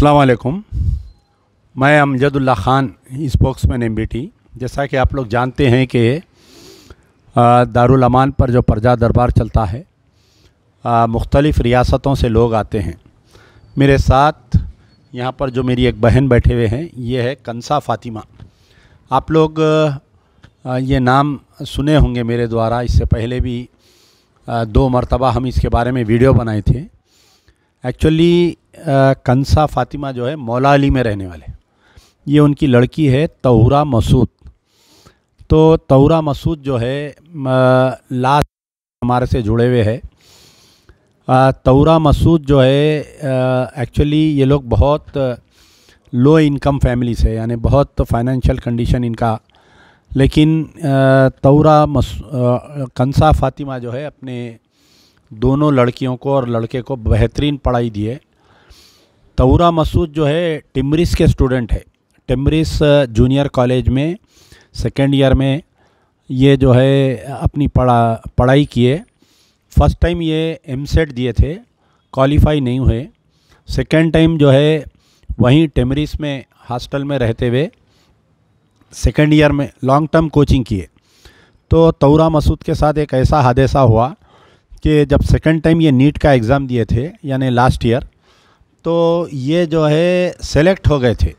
अल्लाम मैं Amjadullah Khan spokesman एम जैसा कि आप लोग जानते हैं कि दारुलमान पर जो प्रजा दरबार चलता है मुख्तलिफ़ रियासतों से लोग आते हैं मेरे साथ यहाँ पर जो मेरी एक बहन बैठे हुए हैं ये है कंसा फ़ातिमा आप लोग ये नाम सुने होंगे मेरे द्वारा इससे पहले भी दो मरतबा हम इसके बारे में वीडियो बनाए थे एक्चुअली कंसा फातिमा जो है मौला अली में रहने वाले ये उनकी लड़की है तहुरा मसूद तो तहुरा मसूद जो है लास्ट हमारे से जुड़े हुए है तहुरा मसूद जो है एक्चुअली ये लोग बहुत लो इनकम फैमिली से यानी बहुत फाइनेंशियल कंडीशन इनका लेकिन तौरा कंसा फातिमा जो है अपने दोनों लड़कियों को और लड़के को बेहतरीन पढ़ाई दी है तौरा मसूद जो है टिमरिस के स्टूडेंट है टिमरिस जूनियर कॉलेज में सेकेंड ईयर में ये जो है अपनी पढ़ा पढ़ाई किए फर्स्ट टाइम ये एम सेट दिए थे क्वालिफाई नहीं हुए सेकेंड टाइम जो है वहीं टेमरिस में हॉस्टल में रहते हुए सेकेंड ईयर में लॉन्ग टर्म कोचिंग किए तो तौरा मसूद के साथ एक ऐसा हादसा हुआ कि जब सेकेंड टाइम ये नीट का एग्ज़ाम दिए थे यानी लास्ट ईयर तो ये जो है सेलेक्ट हो गए थे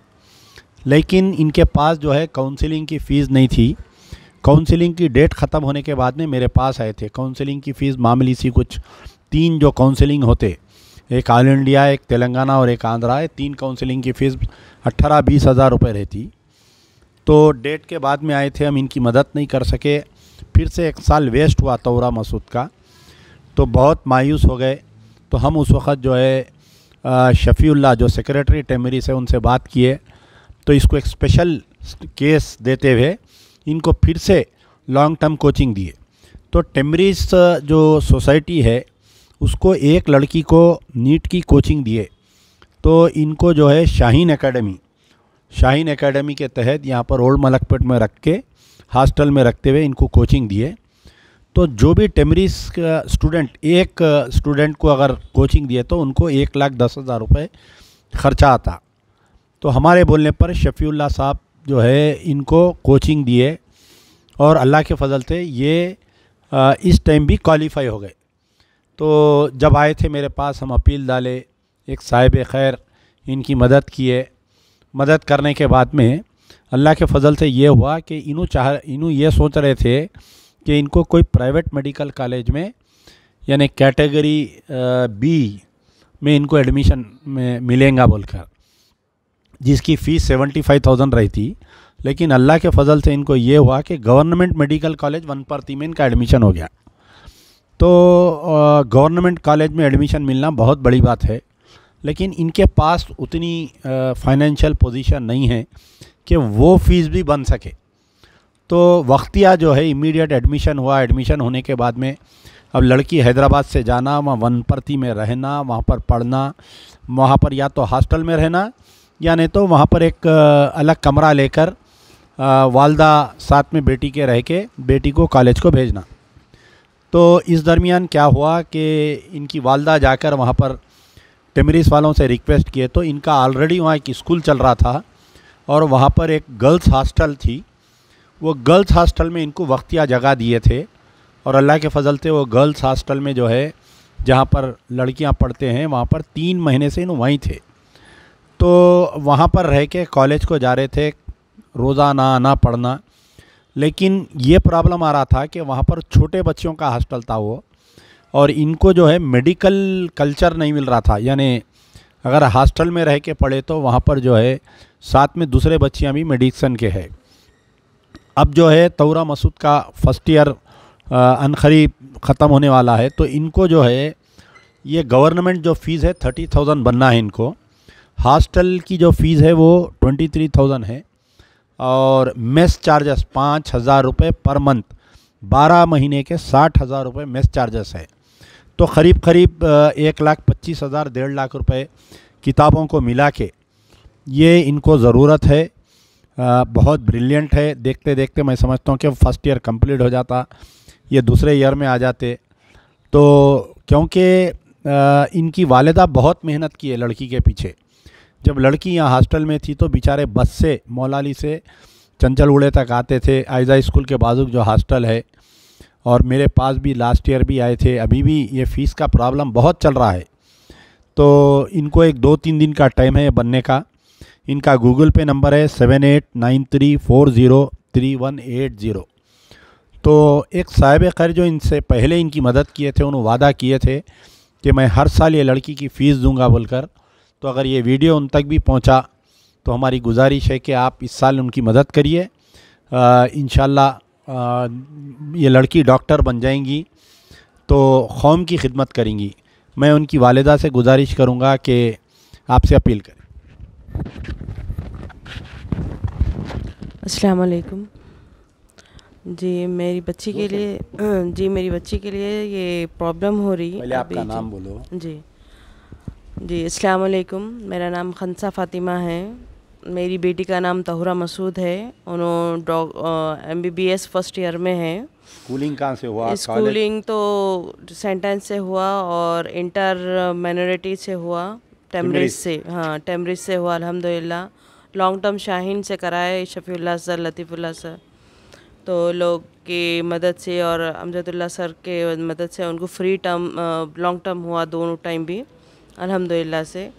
लेकिन इनके पास जो है काउंसलिंग की फ़ीस नहीं थी काउंसलिंग की डेट ख़त्म होने के बाद में मेरे पास आए थे काउंसलिंग की फ़ीस मामूली सी कुछ तीन जो काउंसलिंग होते एक ऑल इंडिया एक तेलंगाना और एक आंध्रा है तीन काउंसलिंग की फ़ीस अट्ठारह बीस हज़ार रुपये रहती तो डेट के बाद में आए थे हम इनकी मदद नहीं कर सके फिर से एक साल वेस्ट हुआ तौरा मसूद का तो बहुत मायूस हो गए तो हम उस वक़्त जो है शफ़ील्ला जो सेक्रेटरी टेमरी है उनसे बात किए तो इसको एक स्पेशल केस देते हुए इनको फिर से लॉन्ग टर्म कोचिंग दिए तो टेमरीज जो सोसाइटी है उसको एक लड़की को नीट की कोचिंग दिए तो इनको जो है शाहीन एकेडमी शाहीन एकेडमी के तहत यहाँ पर ओल्ड मलकपेट में रख के हॉस्टल में रखते हुए इनको कोचिंग दिए तो जो भी टेमरीस का स्टूडेंट एक स्टूडेंट को अगर कोचिंग दिए तो उनको एक लाख दस हज़ार रुपये ख़र्चा आता तो हमारे बोलने पर शफ़ील्ला साहब जो है इनको कोचिंग दिए और अल्लाह के फजल से ये इस टाइम भी क्वालिफाई हो गए तो जब आए थे मेरे पास हम अपील डाले एक साहिब खैर इनकी मदद किए मदद करने के बाद में अल्लाह के फजल से ये हुआ कि इनू चाह इनू ये सोच रहे थे कि इनको कोई प्राइवेट मेडिकल कॉलेज में यानी कैटेगरी बी में इनको एडमिशन में मिलेगा बोलकर जिसकी फ़ीस सेवेंटी फाइव थाउजेंड रही थी लेकिन अल्लाह के फजल से इनको ये हुआ कि गवर्नमेंट मेडिकल कॉलेज वन परती में इनका एडमिशन हो गया तो गवर्नमेंट कॉलेज में एडमिशन मिलना बहुत बड़ी बात है लेकिन इनके पास उतनी फाइनेंशियल पोजीशन नहीं है कि वो फीस भी बन सके तो वक्तिया जो है इमीडिएट एडमिशन हुआ एडमिशन होने के बाद में अब लड़की हैदराबाद से जाना वहाँ वनपर्ती में रहना वहाँ पर पढ़ना वहाँ पर या तो हॉस्टल में रहना या नहीं तो वहाँ पर एक अलग कमरा लेकर वालदा साथ में बेटी के रह के बेटी को कॉलेज को भेजना तो इस दरमियान क्या हुआ कि इनकी वालदा जाकर वहाँ पर टेमरीस वालों से रिक्वेस्ट किए तो इनका ऑलरेडी वहाँ एक स्कूल चल रहा था और वहाँ पर एक गर्ल्स हॉस्टल थी वो गर्ल्स हॉस्टल में इनको वक्तिया जगह दिए थे और अल्लाह के फजल से वो गर्ल्स हॉस्टल में जो है जहाँ पर लड़कियाँ पढ़ते हैं वहाँ पर तीन महीने से इन वहीं थे तो वहाँ पर रह के कॉलेज को जा रहे थे रोज़ाना आना पढ़ना लेकिन ये प्रॉब्लम आ रहा था कि वहाँ पर छोटे बच्चों का हॉस्टल था वो और इनको जो है मेडिकल कल्चर नहीं मिल रहा था यानी अगर हॉस्टल में रह के पढ़े तो वहाँ पर जो है साथ में दूसरे बच्चियाँ भी मेडिसन के हैं अब जो है तौरा मसूद का फर्स्ट ईयर अनखरी ख़त्म होने वाला है तो इनको जो है ये गवर्नमेंट जो फ़ीस है थर्टी थाउजेंड बनना है इनको हॉस्टल की जो फ़ीस है वो ट्वेंटी थ्री थाउजेंड है और मेस चार्जेस पाँच हज़ार रुपये पर मंथ बारह महीने के साठ हज़ार रुपये मेस चार्जेस है तो करीब करीब एक लाख पच्चीस हज़ार डेढ़ लाख रुपये किताबों को मिला के ये इनको ज़रूरत है बहुत ब्रिलियंट है देखते देखते मैं समझता हूँ कि फर्स्ट ईयर कंप्लीट हो जाता ये दूसरे ईयर में आ जाते तो क्योंकि इनकी वालदा बहुत मेहनत की है लड़की के पीछे जब लड़की यहाँ हॉस्टल में थी तो बेचारे बस से मौलाली से चंचल उड़े तक आते थे आयजा स्कूल के बाजू जो हॉस्टल है और मेरे पास भी लास्ट ईयर भी आए थे अभी भी ये फ़ीस का प्रॉब्लम बहुत चल रहा है तो इनको एक दो तीन दिन का टाइम है बनने का इनका गूगल पे नंबर है seven eight nine three four zero three one eight zero तो एक साहिब खैर जो इनसे पहले इनकी मदद किए थे उन्होंने वादा किए थे कि मैं हर साल ये लड़की की फ़ीस दूंगा बोलकर तो अगर ये वीडियो उन तक भी पहुंचा तो हमारी गुजारिश है कि आप इस साल उनकी मदद करिए इन ये लड़की डॉक्टर बन जाएंगी तो कौम की खिदमत करेंगी मैं उनकी वालदा से गुजारिश करूँगा कि आपसे अपील करें अस्सलाम वालेकुम जी मेरी बच्ची के लिए जी मेरी बच्ची के लिए ये प्रॉब्लम हो रही है आपका नाम बोलो जी जी अस्सलाम वालेकुम मेरा नाम खनसा फ़ातिमा है मेरी बेटी का नाम तहुरा मसूद है उन्होंने M B B S first year में है स्कूलिंग कहाँ से हुआ स्कूलिंग तो सेंटेंस से हुआ और इंटर माइनॉरिटी से हुआ टेमरिज से हाँ टेमरिज से हुआ अल्हम्दुलिल्लाह लॉन्ग टर्म शाहीन से कराए शफ़ील्ला सर लतीफ़ुल्ला सर तो लोग की मदद से और अमजदुल्ला सर के मदद से उनको फ्री टर्म लॉन्ग टर्म हुआ दोनों टाइम भी अल्हम्दुलिल्लाह से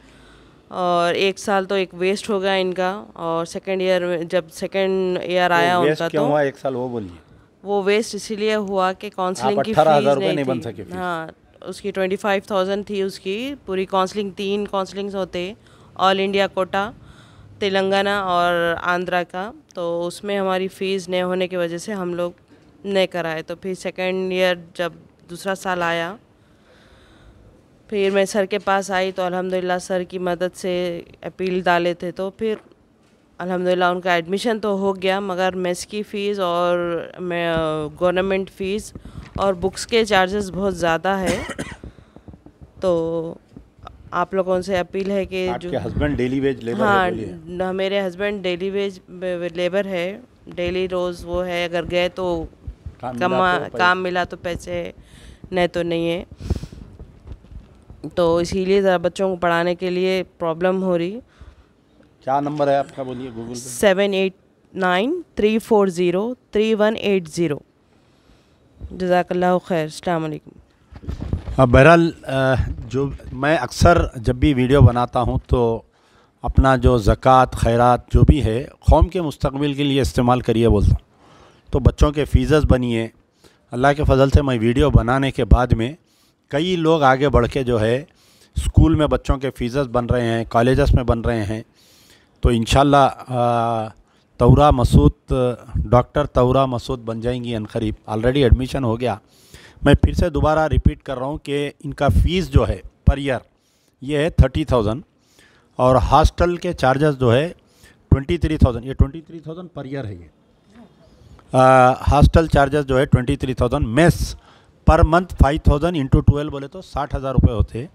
और एक साल तो एक वेस्ट हो गया इनका और सेकेंड ईयर में जब सेकेंड ईयर तो आया उनका तो हुआ एक साल वो बोलिए वो वेस्ट इसीलिए हुआ कि काउंसलिंग की फीस नहीं, नहीं बन सके हाँ उसकी ट्वेंटी फाइव थाउजेंड थी उसकी पूरी काउंसलिंग तीन काउंसलिंग्स होते ऑल इंडिया कोटा तेलंगाना और आंध्रा का तो उसमें हमारी फ़ीस नए होने की वजह से हम लोग नए कराए तो फिर सेकेंड ईयर जब दूसरा साल आया फिर मैं सर के पास आई तो अल्हम्दुलिल्लाह सर की मदद से अपील डाले थे तो फिर अल्हम्दुलिल्लाह उनका एडमिशन तो हो गया मगर मेस की फ़ीस और मैं गवर्नमेंट फ़ीस और बुक्स के चार्जेस बहुत ज़्यादा है तो आप लोगों से अपील है कि जो हस्बैंड डेली वेज लेबर हाँ है मेरे हस्बैंड डेली वेज लेबर है डेली रोज़ वो है अगर गए तो मिला तो काम मिला तो पैसे नहीं तो नहीं है तो इसीलिए ज़रा बच्चों को पढ़ाने के लिए प्रॉब्लम हो रही क्या नंबर है आपका बोलिए Google seven eight nine three four zero three one eight zero जजाकल्ला खैर अलैक्म बहरहाल जो मैं अक्सर जब भी वीडियो बनाता हूँ तो अपना जो ज़क़़त खैरात जो भी है कौम के मुस्तबिल के लिए इस्तेमाल करिए बोलता हूँ तो बच्चों के फ़ीज़स बनिए अल्लाह के फ़ज़ल से मैं वीडियो बनाने के बाद में कई लोग आगे बढ़ के जो है स्कूल में बच्चों के फ़ीज़स बन रहे हैं कॉलेज़ में बन रहे हैं तो इन शौरा मसूद डॉक्टर तौरा मसूद बन जाएंगी अनखरीब ऑलरेडी एडमिशन हो गया मैं फिर से दोबारा रिपीट कर रहा हूँ कि इनका फ़ीस जो है पर ईयर ये है थर्टी थाउजेंड और हॉस्टल के चार्जेस जो है ट्वेंटी थ्री थाउजेंड ये twenty three thousand per year है ये हॉस्टल चार्जेस जो है twenty three thousand mess per month five thousand into twelve बोले तो साठ हज़ार रुपये होते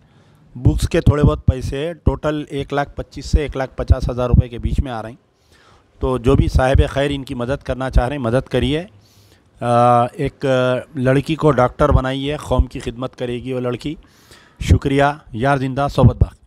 बुक्स के थोड़े बहुत पैसे टोटल एक लाख पच्चीस से एक लाख पचास हज़ार रुपये के बीच में आ रहे हैं तो जो भी साहिब खैर इनकी मदद करना चाह रहे हैं मदद करिए एक लड़की को डॉक्टर बनाइए कौम की खिदमत करेगी वो लड़की शुक्रिया यार जिंदा सोबत बाग